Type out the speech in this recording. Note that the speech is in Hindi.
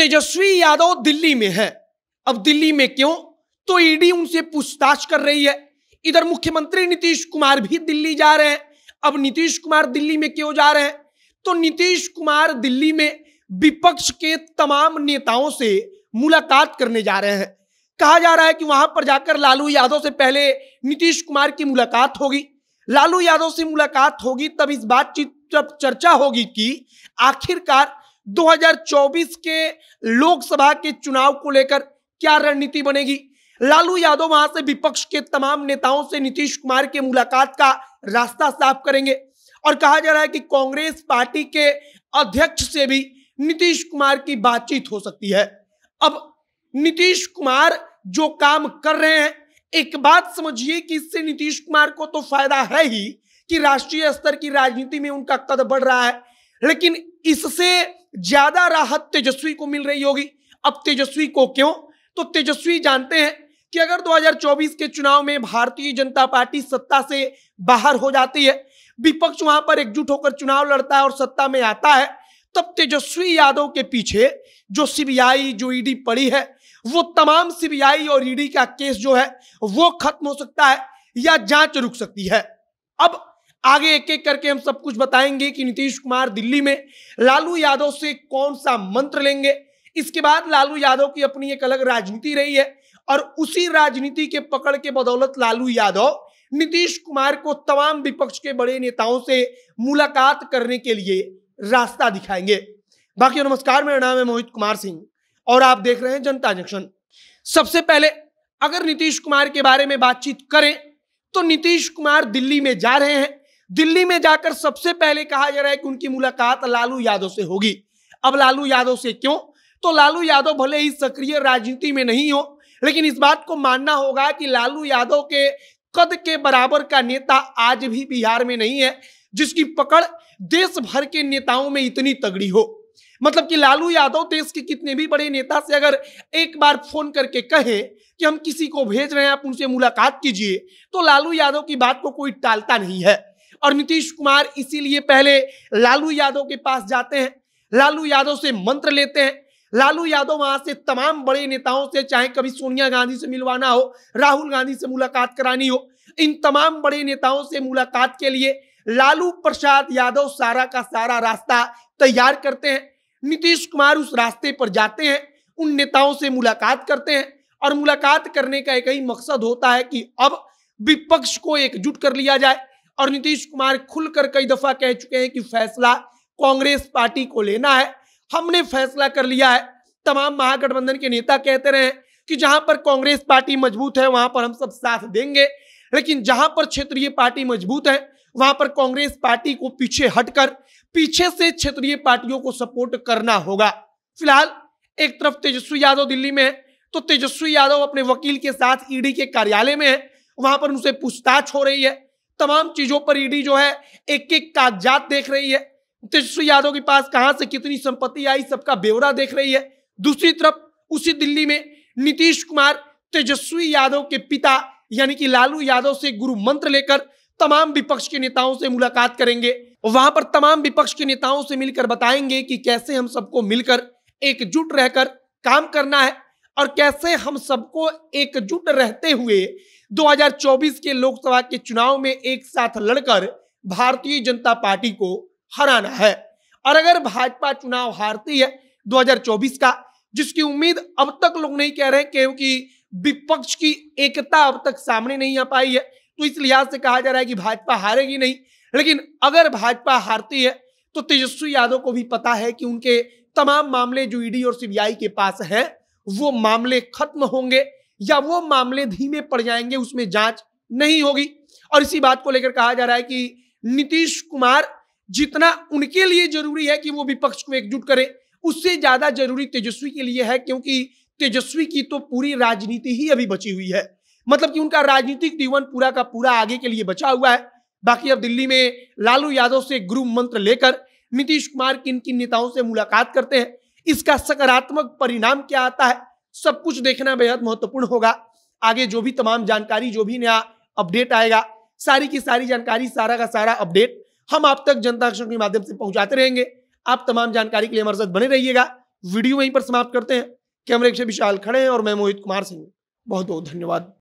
तेजस्वी यादव दिल्ली में है अब दिल्ली में क्यों तो ईडी उनसे पूछताछ कर रही है इधर मुख्यमंत्री नीतीश कुमार भी दिल्ली जा रहे हैं अब नीतीश कुमार दिल्ली में क्यों जा रहे हैं तो नीतीश कुमार दिल्ली में विपक्ष के तमाम नेताओं से मुलाकात करने जा रहे हैं कहा जा रहा है कि वहां पर जाकर लालू यादव से पहले नीतीश कुमार की मुलाकात होगी लालू यादव से मुलाकात होगी तब इस बातचीत तब चर्चा होगी कि आखिरकार 2024 के लोकसभा के चुनाव को लेकर क्या रणनीति बनेगी लालू यादव वहां से विपक्ष के तमाम नेताओं से नीतीश कुमार के मुलाकात का रास्ता साफ करेंगे और कहा जा रहा है कि कांग्रेस पार्टी के अध्यक्ष से भी नीतीश कुमार की बातचीत हो सकती है अब नीतीश कुमार जो काम कर रहे हैं एक बात समझिए कि इससे नीतीश कुमार को तो फायदा है ही कि राष्ट्रीय स्तर की राजनीति में उनका कद बढ़ रहा है लेकिन इससे ज्यादा राहत तेजस्वी को मिल रही होगी अब तेजस्वी को क्यों तो तेजस्वी जानते हैं कि अगर 2024 के चुनाव में भारतीय जनता पार्टी सत्ता से बाहर हो जाती है विपक्ष वहां पर एकजुट होकर चुनाव लड़ता है और सत्ता में आता है तब तेजस्वी यादव के पीछे जो सीबीआई जो ईडी पड़ी है वो तमाम सीबीआई और ईडी का केस जो है वो खत्म हो सकता है या जांच रुक सकती है अब आगे एक एक करके हम सब कुछ बताएंगे कि नीतीश कुमार दिल्ली में लालू यादव से कौन सा मंत्र लेंगे इसके बाद लालू यादव की अपनी एक अलग राजनीति रही है और उसी राजनीति के पकड़ के बदौलत लालू यादव नीतीश कुमार को तमाम विपक्ष के बड़े नेताओं से मुलाकात करने के लिए रास्ता दिखाएंगे बाकी नमस्कार मेरा नाम है मोहित कुमार सिंह और आप देख रहे हैं जनता जंक्शन सबसे पहले अगर नीतीश कुमार के बारे में बातचीत करें तो नीतीश कुमार दिल्ली में जा रहे हैं दिल्ली में जाकर सबसे पहले कहा जा रहा है कि उनकी मुलाकात लालू यादव से होगी अब लालू यादव से क्यों तो लालू यादव भले ही सक्रिय राजनीति में नहीं हो लेकिन इस बात को मानना होगा कि लालू यादव के कद के बराबर का नेता आज भी बिहार में नहीं है जिसकी पकड़ देश भर के नेताओं में इतनी तगड़ी हो मतलब कि लालू यादव देश के कितने भी बड़े नेता से अगर एक बार फोन करके कहे कि हम किसी को भेज रहे हैं आप उनसे मुलाकात कीजिए तो लालू यादव की बात को कोई टालता नहीं है और नीतीश कुमार इसीलिए पहले लालू यादव के पास जाते हैं लालू यादव से मंत्र लेते हैं लालू यादव वहां से तमाम बड़े नेताओं से चाहे कभी सोनिया गांधी से मिलवाना हो राहुल गांधी से मुलाकात करानी हो इन तमाम बड़े नेताओं से मुलाकात के लिए लालू प्रसाद यादव सारा का सारा रास्ता तैयार करते हैं नीतीश कुमार उस रास्ते पर जाते हैं उन नेताओं से मुलाकात करते हैं और मुलाकात करने का एक ही मकसद होता है कि अब विपक्ष को एकजुट कर लिया जाए और नीतीश कुमार खुलकर कई दफा कह चुके हैं कि फैसला कांग्रेस पार्टी को लेना है हमने फैसला कर लिया है तमाम महागठबंधन के नेता कहते रहे कि जहां पर कांग्रेस पार्टी मजबूत है वहां पर हम सब साथ देंगे लेकिन जहां पर क्षेत्रीय पार्टी मजबूत है वहां पर कांग्रेस पार्टी को पीछे हटकर पीछे से क्षेत्रीय पार्टियों को सपोर्ट करना होगा फिलहाल एक तरफ तेजस्वी यादव दिल्ली में है तो तेजस्वी यादव अपने वकील के साथ ईडी के कार्यालय में है वहां पर उनसे पूछताछ हो रही है तमाम चीजों पर ईडी जो है एक एक कागजात देख रही है तेजस्वी यादव के पास कहां से कितनी संपत्ति आई सबका ब्यौरा देख रही है दूसरी तरफ उसी दिल्ली में नीतीश कुमार तेजस्वी यादव के पिता यानी कि लालू यादव से गुरु मंत्र लेकर तमाम विपक्ष के नेताओं से मुलाकात करेंगे वहां पर तमाम विपक्ष के नेताओं से मिलकर बताएंगे कि कैसे हम सबको मिलकर एकजुट रहकर काम करना है और कैसे हम सबको एकजुट रहते हुए 2024 के लोकसभा के चुनाव में एक साथ लड़कर भारतीय जनता पार्टी को हराना है और अगर भाजपा चुनाव हारती है 2024 का जिसकी उम्मीद अब तक लोग नहीं कह रहे क्योंकि विपक्ष की एकता अब तक सामने नहीं आ पाई है तो इस लिहाज से कहा जा रहा है कि भाजपा हारेगी नहीं लेकिन अगर भाजपा हारती है तो तेजस्वी यादव को भी पता है कि उनके तमाम मामले जो ईडी और सीबीआई के पास हैं वो मामले खत्म होंगे या वो मामले धीमे पड़ जाएंगे उसमें जांच नहीं होगी और इसी बात को लेकर कहा जा रहा है कि नीतीश कुमार जितना उनके लिए जरूरी है कि वो विपक्ष को एकजुट करें उससे ज्यादा जरूरी तेजस्वी के लिए है क्योंकि तेजस्वी की तो पूरी राजनीति ही अभी बची हुई है मतलब कि उनका राजनीतिक जीवन पूरा का पूरा आगे के लिए बचा हुआ है बाकी अब दिल्ली में लालू यादव से गुरु मंत्र लेकर नीतीश कुमार किन किन नेताओं से मुलाकात करते हैं इसका सकारात्मक परिणाम क्या आता है सब कुछ देखना बेहद महत्वपूर्ण होगा आगे जो भी तमाम जानकारी जो भी नया अपडेट आएगा सारी की सारी जानकारी सारा का सारा अपडेट हम आप तक जनता के माध्यम से पहुंचाते रहेंगे आप तमाम जानकारी के लिए हमारे साथ बने रहिएगा वीडियो वहीं पर समाप्त करते हैं कैमरे से विशाल खड़े हैं और मैं मोहित कुमार सिंह बहुत बहुत धन्यवाद